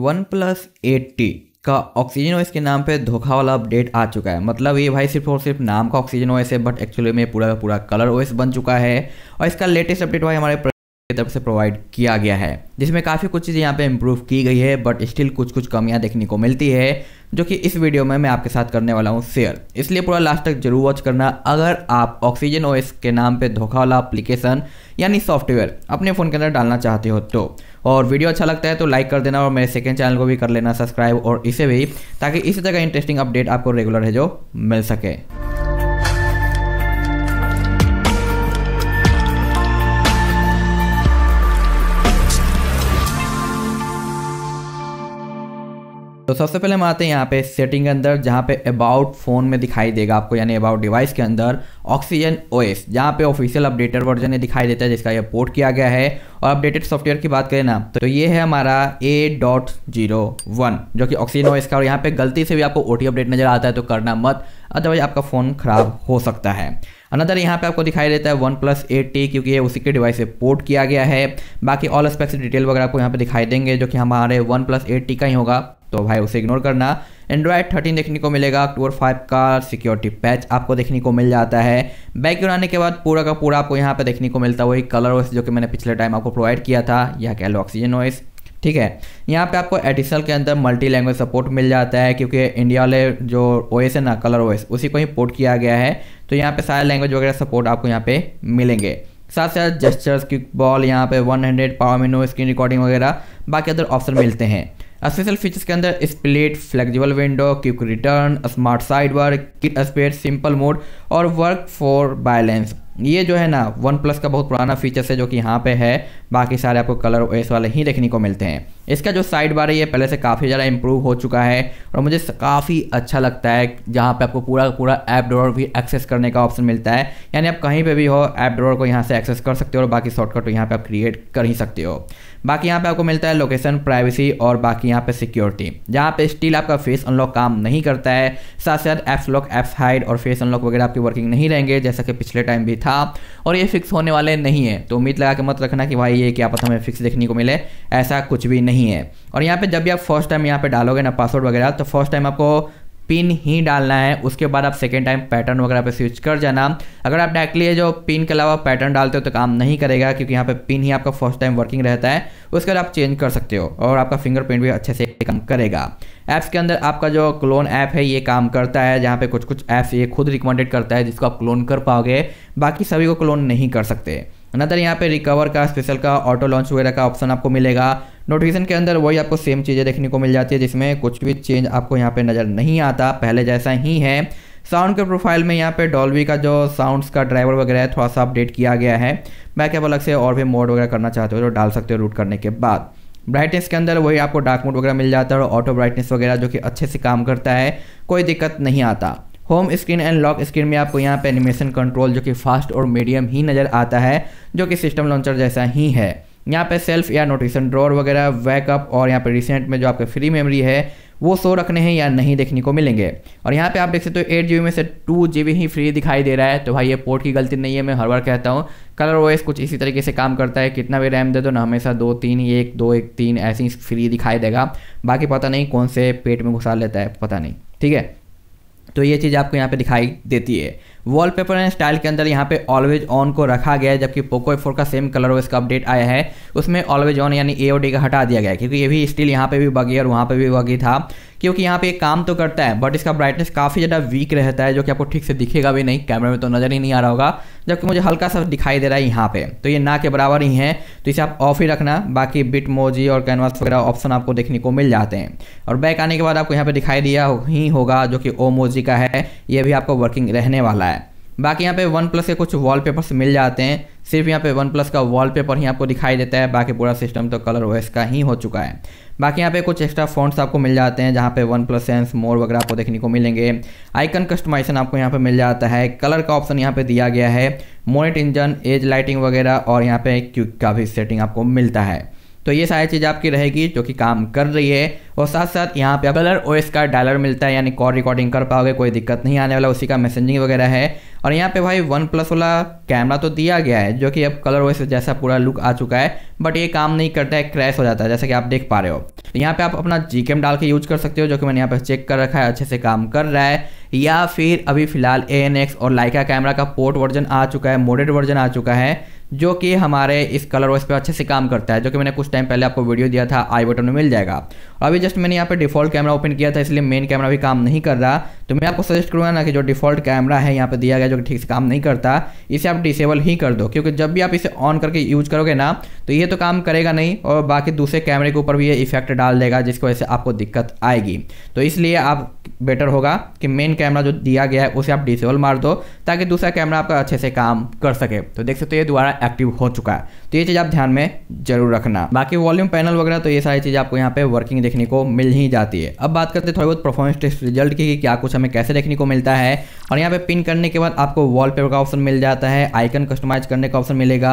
One plus T का oxygen OS के नाम पे धोखा वाला अपडेट आ चुका है मतलब ये भाई सिर्फ और सिर्फ नाम का ऑक्सीजन ओएस है बट एक्चुअली में पूरा पूरा कलर ओएस बन चुका है और इसका लेटेस्ट अपडेट भाई हमारे की तरफ से प्रोवाइड किया गया है जिसमें काफ़ी कुछ चीज़ें यहाँ पे इम्प्रूव की गई है बट स्टिल कुछ कुछ कमियाँ देखने को मिलती है जो कि इस वीडियो में मैं आपके साथ करने वाला हूँ शेयर इसलिए पूरा लास्ट तक जरूर वॉच करना अगर आप ऑक्सीजन ओएस के नाम पे धोखा वाला अप्लीकेशन यानी सॉफ्टवेयर अपने फ़ोन के अंदर डालना चाहते हो तो और वीडियो अच्छा लगता है तो लाइक कर देना और मेरे सेकेंड चैनल को भी कर लेना सब्सक्राइब और इसे भी ताकि इसी तरह का इंटरेस्टिंग अपडेट आपको रेगुलर है जो मिल सके तो सबसे पहले हम आते हैं यहाँ पे सेटिंग के अंदर जहाँ पे अबाउट फ़ोन में दिखाई देगा आपको यानी अबाउट डिवाइस के अंदर ऑक्सीजन ओएस जहाँ पे ऑफिशियल अपडेटेड वर्जन दिखाई देता है जिसका ये पोर्ट किया गया है और अपडेटेड सॉफ्टवेयर की बात करें ना तो ये है हमारा ए डॉट जीरो वन जो कि ऑक्सीजन ओएस का और यहाँ पे गलती से भी आपको ओ अपडेट नजर आता है तो करना मत अदरवाइज आपका फ़ोन ख़राब हो सकता है अनदर यहाँ पे आपको दिखाई देता है वन प्लस एट टी क्योंकि ये उसी के डिवाइस से पोर्ट किया गया है बाकी ऑल स्पेक्स डिटेल वगैरह आपको यहाँ पे दिखाई देंगे जो कि हमारे वन प्लस एट टी का ही होगा तो भाई उसे इग्नोर करना एंड्रॉयड थर्टीन देखने को मिलेगा अक्टूबर फाइव का सिक्योरिटी पैच आपको देखने को मिल जाता है बैक आने के बाद पूरा का पूरा आपको यहाँ पे देखने को मिलता है वही कलर वॉइस जो कि मैंने पिछले टाइम आपको प्रोवाइड किया था यह कह लो ऑक्सीजन वॉइस ठीक है यहाँ पे आपको एडिशनल के अंदर मल्टी लैंग्वेज सपोर्ट मिल जाता है क्योंकि इंडिया वाले जो ओएस है ना कलर ओएस उसी को ही पोर्ट किया गया है तो यहाँ पे सारे लैंग्वेज वगैरह सपोर्ट आपको यहाँ पे मिलेंगे साथ साथ जेस्टर्स किक बॉल यहाँ पे 100 पावर मेनू स्क्रीन रिकॉर्डिंग वगैरह बाकी अदर ऑप्शन मिलते हैं स्पेशल फीचर्स के अंदर split flexible window quick return smart side work kit space simple mode और वर्क फॉर बैलेंस ये जो है ना वन प्लस का बहुत पुराना फीचर्स है जो कि यहाँ पे है बाकी सारे आपको कलर ओएस वाले ही देखने को मिलते हैं इसका जो साइड बार है ये पहले से काफ़ी ज़्यादा इंप्रूव हो चुका है और मुझे काफ़ी अच्छा लगता है जहाँ पे आपको पूरा पूरा ऐप ड्रॉर भी एक्सेस करने का ऑप्शन मिलता है यानी आप कहीं पर भी हो ऐप ड्रॉर को यहाँ से एक्सेस कर सकते हो और बाकी शॉर्टकट यहाँ पर आप क्रिएट कर ही सकते हो बाकी यहाँ पे आपको मिलता है लोकेशन प्राइवेसी और बाकी यहाँ पे सिक्योरिटी जहाँ पे स्टिल आपका फेस अनलॉक काम नहीं करता है साथ साथ एप्स लॉक एप्स हाइड और फेस अनलॉक वगैरह आपकी वर्किंग नहीं रहेंगे जैसा कि पिछले टाइम भी था और ये फिक्स होने वाले नहीं है तो उम्मीद लगा के मत रखना कि भाई ये क्या पता हमें फिक्स देखने को मिले ऐसा कुछ भी नहीं है और यहाँ पे जब भी आप फर्स्ट टाइम यहाँ पे डालोगे ना पासवर्ड वगैरह तो फर्स्ट टाइम आपको पिन ही डालना है उसके बाद आप सेकेंड टाइम पैटर्न वगैरह पे स्विच कर जाना अगर आप डायरेक्टली जो पिन के अलावा पैटर्न डालते हो तो काम नहीं करेगा क्योंकि यहाँ पे पिन ही आपका फर्स्ट टाइम वर्किंग रहता है उसके बाद आप चेंज कर सकते हो और आपका फिंगरप्रिंट भी अच्छे से काम करेगा ऐप्स के अंदर आपका जो क्लोन ऐप है ये काम करता है जहाँ पे कुछ कुछ ऐप्स ये खुद रिकमेंडेड करता है जिसको आप क्लोन कर पाओगे बाकी सभी को क्लोन नहीं कर सकते अनदर यहाँ पे रिकवर का स्पेशल का ऑटो लॉन्च वगैरह का ऑप्शन आपको मिलेगा नोटिफिकेशन के अंदर वही आपको सेम चीज़ें देखने को मिल जाती है जिसमें कुछ भी चेंज आपको यहाँ पर नज़र नहीं आता पहले जैसा ही है साउंड के प्रोफाइल में यहाँ पे डॉल्वी का जो साउंड्स का ड्राइवर वगैरह है थोड़ा सा अपडेट किया गया है मैं क्या अलग से और भी मोड वगैरह करना चाहते हो तो डाल सकते हो रूट करने के बाद ब्राइटनेस के अंदर वही आपको डार्क मोड वगैरह मिल जाता है और ऑटो ब्राइटनेस वगैरह जो कि अच्छे से काम करता है कोई दिक्कत नहीं आता home screen and lock screen में आपको यहाँ पर एनिमेशन कंट्रोल जो कि फास्ट और मीडियम ही नज़र आता है जो कि सिस्टम लॉन्चर जैसा ही है यहाँ पे सेल्फ या नोटिसन ड्रॉर वगैरह बैकअप और यहाँ पे रिसेंट में जो आपके फ्री मेमोरी है वो सो रखने हैं या नहीं देखने को मिलेंगे और यहाँ पे आप देख सकते हो एट जी में से टू जी ही फ्री दिखाई दे रहा है तो भाई ये पोर्ट की गलती नहीं है मैं हर बार कहता हूँ कलर वाइज कुछ इसी तरीके से काम करता है कितना भी रैम दे दो ना हमेशा दो तीन एक दो एक तीन ऐसी फ्री दिखाई देगा बाकी पता नहीं कौन से पेट में घुसा लेता है पता नहीं ठीक है तो ये चीज़ आपको यहाँ पर दिखाई देती है वॉलपेपर एंड स्टाइल के अंदर यहाँ पे ऑलवेज ऑन को रखा गया है जबकि पोको फोर का सेम कलर इसका अपडेट आया है उसमें ऑलवेज ऑन यानी ए ओडी का हटा दिया गया है क्योंकि ये भी स्टिल यहाँ पे भी बगी और वहाँ पे भी बगी था क्योंकि यहाँ पे काम तो करता है बट इसका ब्राइटनेस काफ़ी ज़्यादा वीक रहता है जो कि आपको ठीक से दिखेगा भी नहीं कैमरे में तो नज़र ही नहीं आ रहा होगा जबकि मुझे हल्का सा दिखाई दे रहा है यहाँ पे तो ये ना के बराबर ही है तो इसे आप ऑफ ही रखना बाकी बिट मोजी और कैनवास वगैरह ऑप्शन आपको देखने को मिल जाते हैं और बैक आने के बाद आपको यहाँ पर दिखाई दिया ही होगा जो कि ओ मोजी का है ये भी आपको वर्किंग रहने वाला है बाकी यहाँ पे वन प्लस के कुछ वॉलपेपर्स मिल जाते हैं सिर्फ यहाँ पे वन प्लस का वॉलपेपर ही आपको दिखाई देता है बाकी पूरा सिस्टम तो कलर ओएस का ही हो चुका है बाकी यहाँ पे कुछ एक्स्ट्रा फोन्स आपको मिल जाते हैं जहाँ पे वन प्लस सेंस मोर वगैरह आपको देखने को मिलेंगे आइकन कस्टमाइजेशन आपको यहाँ पे मिल जाता है कलर का ऑप्शन यहाँ पे दिया गया है मोनेट इंजन एज लाइटिंग वगैरह और यहाँ पे क्यूक का भी सेटिंग आपको मिलता है तो ये सारी चीज़ आपकी रहेगी जो कि काम कर रही है और साथ साथ यहाँ पे कलर ओ का डायलर मिलता है यानी कॉल रिकॉर्डिंग कर पाओगे कोई दिक्कत नहीं आने वाला उसी का मैसेजिंग वगैरह है और यहाँ पे भाई वन प्लस वाला कैमरा तो दिया गया है जो कि अब कलर वैसे जैसा पूरा लुक आ चुका है बट ये काम नहीं करता है क्रैश हो जाता है जैसा कि आप देख पा रहे हो तो यहाँ पे आप अपना जी डाल के यूज कर सकते हो जो कि मैंने यहाँ पे चेक कर रखा है अच्छे से काम कर रहा है या फिर अभी फिलहाल ए और लाइका कैमरा का पोर्ट वर्जन आ चुका है मोडेड वर्जन आ चुका है जो कि हमारे इस कलर वॉइस पे अच्छे से काम करता है जो कि मैंने कुछ टाइम पहले आपको वीडियो दिया था आई बटन में मिल जाएगा अभी जस्ट मैंने यहाँ पे डिफॉल्ट कैमरा ओपन किया था इसलिए मेन कैमरा भी काम नहीं कर रहा तो मैं आपको सजेस्ट करूँगा ना कि जो डिफ़ॉल्ट कैमरा है यहाँ पे दिया गया जो कि ठीक से काम नहीं करता इसे आप डिसेबल ही कर दो क्योंकि जब भी आप इसे ऑन करके यूज करोगे ना तो ये तो काम करेगा नहीं और बाकी दूसरे कैमरे के ऊपर भी ये इफेक्ट डाल देगा जिसकी वजह से आपको दिक्कत आएगी तो इसलिए आप बेटर होगा कि मेन कैमरा जो दिया गया है उसे आप डिसेबल मार दो ताकि दूसरा कैमरा आपका अच्छे से काम कर सके तो देख सकते हो ये दोबारा एक्टिव हो चुका है तो ये चीज़ आप ध्यान में जरूर रखना बाकी वॉल्यूम पैनल वगैरह तो ये सारी चीज़ आपको यहाँ पे वर्किंग देखने को मिल ही जाती है अब बात करते हैं थोड़ी बहुत परफॉर्मेंस टेस्ट रिजल्ट की क्या कुछ हमें कैसे देखने को मिलता है और यहाँ पे पिन करने के बाद आपको वॉलपेपर का ऑप्शन मिल जाता है आइकन कस्टमाइज करने का ऑप्शन मिलेगा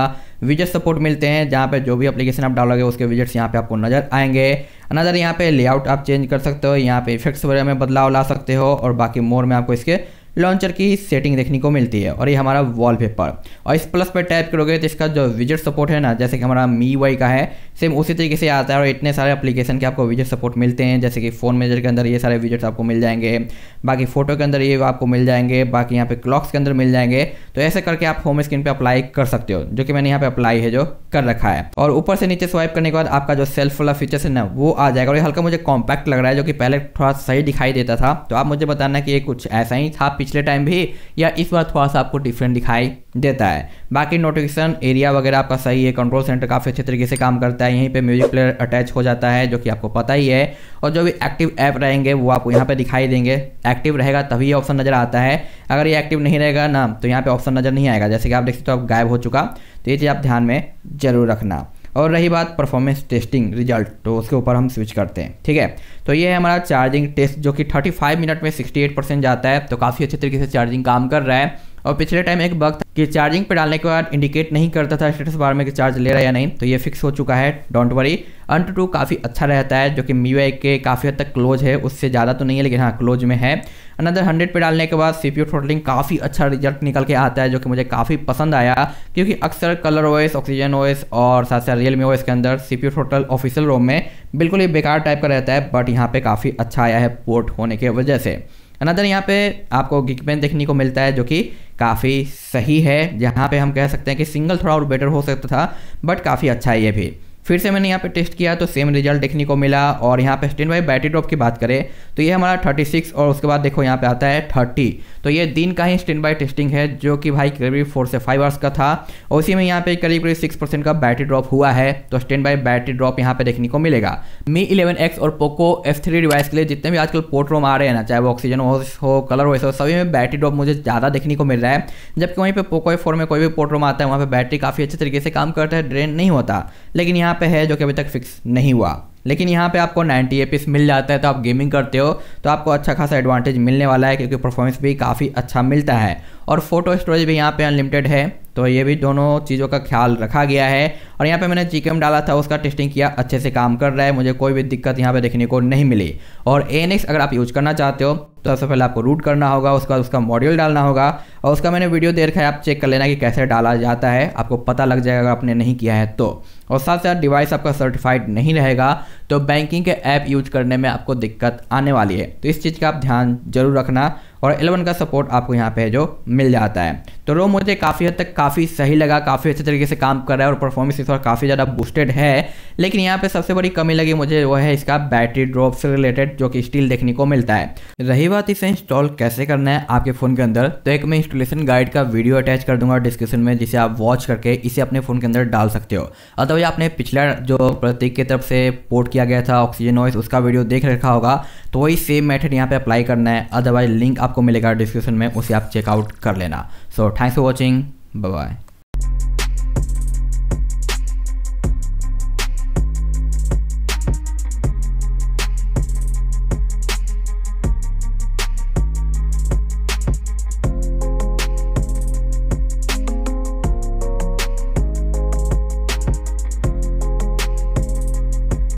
विजेट सपोर्ट मिलते हैं जहाँ पे जो भी अपलीकेशन आप डालोगे उसके विजेट्स यहाँ पे आपको नजर आएंगे अनदर यहाँ पे लेआउट आप चेंज कर सकते हो यहाँ पे इफेक्ट्स वगैरह में बदलाव ला सकते हो और बाकी मोर में आपको इसके लॉन्चर की सेटिंग देखने को मिलती है और ये हमारा वॉलपेपर और इस प्लस पर टाइप करोगे तो इसका जो विजिट सपोर्ट है ना जैसे कि हमारा मी वाई का है सेम उसी तरीके से आता है और इतने सारे एप्लीकेशन के आपको विजिट सपोर्ट मिलते हैं जैसे कि फ़ोन मेजर के अंदर ये सारे विजिट्स आपको मिल जाएंगे बाकी फोटो के अंदर ये आपको मिल जाएंगे बाकी यहाँ पे क्लॉक्स के अंदर मिल जाएंगे तो ऐसे करके आप होम स्क्रीन पर अप्लाई कर सकते हो जो कि मैंने यहाँ पे अप्लाई है जो कर रखा है और ऊपर से नीचे स्वाइप करने के बाद आपका जो सेल्फ वाला फीचर्स है ना वो आ जाएगा और ये हल्का मुझे कॉम्पैक्ट लग रहा है जो कि पहले थोड़ा सही दिखाई देता था तो आप मुझे बताना कि ये कुछ ऐसा ही था पिछले टाइम भी या इस बार थोड़ा सा आपको डिफरेंट दिखाई देता है बाकी नोटिफिकेशन एरिया वगैरह आपका सही है कंट्रोल सेंटर काफ़ी अच्छे तरीके से काम करता है यहीं पे म्यूजिक प्लेयर अटैच हो जाता है जो कि आपको पता ही है और जो भी एक्टिव ऐप रहेंगे वो आपको यहाँ पर दिखाई देंगे एक्टिव रहेगा तभी ऑप्शन नज़र आता है अगर ये एक्टिव नहीं रहेगा ना तो यहाँ पर ऑप्शन नज़र नहीं आएगा जैसे कि आप देख सकते हो आप गायब हो चुका तो ये चीज़ आप ध्यान में जरूर रखना और रही बात परफॉर्मेंस टेस्टिंग रिजल्ट तो उसके ऊपर हम स्विच करते हैं ठीक है तो ये है हमारा चार्जिंग टेस्ट जो कि 35 मिनट में 68 परसेंट जाता है तो काफ़ी अच्छे तरीके से चार्जिंग काम कर रहा है और पिछले टाइम एक बग था कि चार्जिंग पे डालने के बाद इंडिकेट नहीं करता था स्टेटस बार में कि चार्ज ले रहा है या नहीं तो ये फिक्स हो चुका है डोंट वरी अंट टू काफ़ी अच्छा रहता है जो कि मी के काफ़ी हद तक क्लोज है उससे ज़्यादा तो नहीं है लेकिन हाँ क्लोज में है अनदर हंड्रेड पे डालने के बाद सी पी थ्रोटलिंग काफ़ी अच्छा रिजल्ट निकल के आता है जो कि मुझे काफ़ी पसंद आया क्योंकि अक्सर कलर ओएस ऑक्सीजन ओएस और साथ साथ रियल मी ओएस के अंदर C P throttle official ROM में बिल्कुल ही बेकार टाइप का रहता है बट यहाँ पे काफ़ी अच्छा आया है पोर्ट होने की वजह से अनदर यहाँ पे आपको गिग देखने को मिलता है जो कि काफ़ी सही है जहाँ पे हम कह सकते हैं कि सिंगल थोड़ा और बेटर हो सकता था बट काफ़ी अच्छा है ये भी फिर से मैंने यहाँ पे टेस्ट किया तो सेम रिजल्ट देखने को मिला और यहाँ पे स्टैंड बाई बैटरी ड्रॉप की बात करें तो ये हमारा 36 और उसके बाद देखो यहाँ पे आता है 30 तो ये दिन का ही स्टैंड बाई टेस्टिंग है जो कि भाई करीब फोर से फाइव आवर्स का था और उसी में यहाँ पे करीब करीब सिक्स परसेंट का बैटरी ड्रॉप हुआ है तो स्टैंड बाई बैटरी ड्रॉप यहाँ पे देखने को मिलेगा मी इलेवन एक्स और पोको एफ थ्री डिवाइस के लिए जितने भी आजकल पोर्ट रोम आ रहे हैं ना चाहे वो ऑक्सीजन हो कलर वॉइस हो सभी में बैटरी ड्रॉप मुझे ज़्यादा देखने को मिल रहा है जबकि वहीं पर पोको ए में कोई भी पोर्ट रोम आता है वहाँ पर बैटरी काफ़ी अच्छे तरीके से काम करता है ड्रेन नहीं होता लेकिन यहाँ पे है जो कि अभी तक फिक्स नहीं हुआ लेकिन यहाँ पे आपको 90 ए मिल जाता है तो आप गेमिंग करते हो तो आपको अच्छा खासा एडवांटेज मिलने वाला है क्योंकि परफॉर्मेंस भी काफ़ी अच्छा मिलता है और फोटो स्टोरेज भी यहाँ पे अनलिमिटेड है तो ये भी दोनों चीज़ों का ख्याल रखा गया है और यहाँ पे मैंने चिकम डाला था उसका टेस्टिंग किया अच्छे से काम कर रहा है मुझे कोई भी दिक्कत यहाँ पे देखने को नहीं मिली और ए अगर आप यूज करना चाहते हो तो सबसे पहले आपको रूट करना होगा उसका उसका मॉड्यूल डालना होगा और उसका मैंने वीडियो दे रखा है आप चेक कर लेना कि कैसे डाला जाता है आपको पता लग जाएगा अगर आपने नहीं किया है तो और साथ साथ डिवाइस आपका सर्टिफाइड नहीं रहेगा तो बैंकिंग के ऐप यूज करने में आपको दिक्कत आने वाली है तो इस चीज़ का आप ध्यान जरूर रखना और एलेवन का सपोर्ट आपको यहाँ पे जो मिल जाता है तो रो मुझे काफ़ी हद तक काफ़ी सही लगा काफ़ी अच्छे तरीके से काम कर रहा है और परफॉर्मेंस इस बार काफ़ी ज़्यादा बूस्टेड है लेकिन यहाँ पे सबसे बड़ी कमी लगी मुझे वो है इसका बैटरी ड्रॉप से रिलेटेड जो कि स्टील देखने को मिलता है रही बात इसे इंस्टॉल कैसे करना है आपके फ़ोन के अंदर तो एक मैं इंस्टॉलेशन गाइड का वीडियो अटैच कर दूंगा डिस्क्रिप्शन में जिसे आप वॉच करके इसे अपने फ़ोन के अंदर डाल सकते हो अथवा आपने पिछला जो प्रतीक की तरफ से पोर्ट किया गया था ऑक्सीजन ऑइस उसका वीडियो देख रखा होगा तो वही सेम मेथड यहाँ पर अप्लाई करना है अदरवाइज लिंक आपको मिलेगा डिस्क्रिप्शन में उसे आप चेकआउट कर लेना So thanks for watching. Bye bye.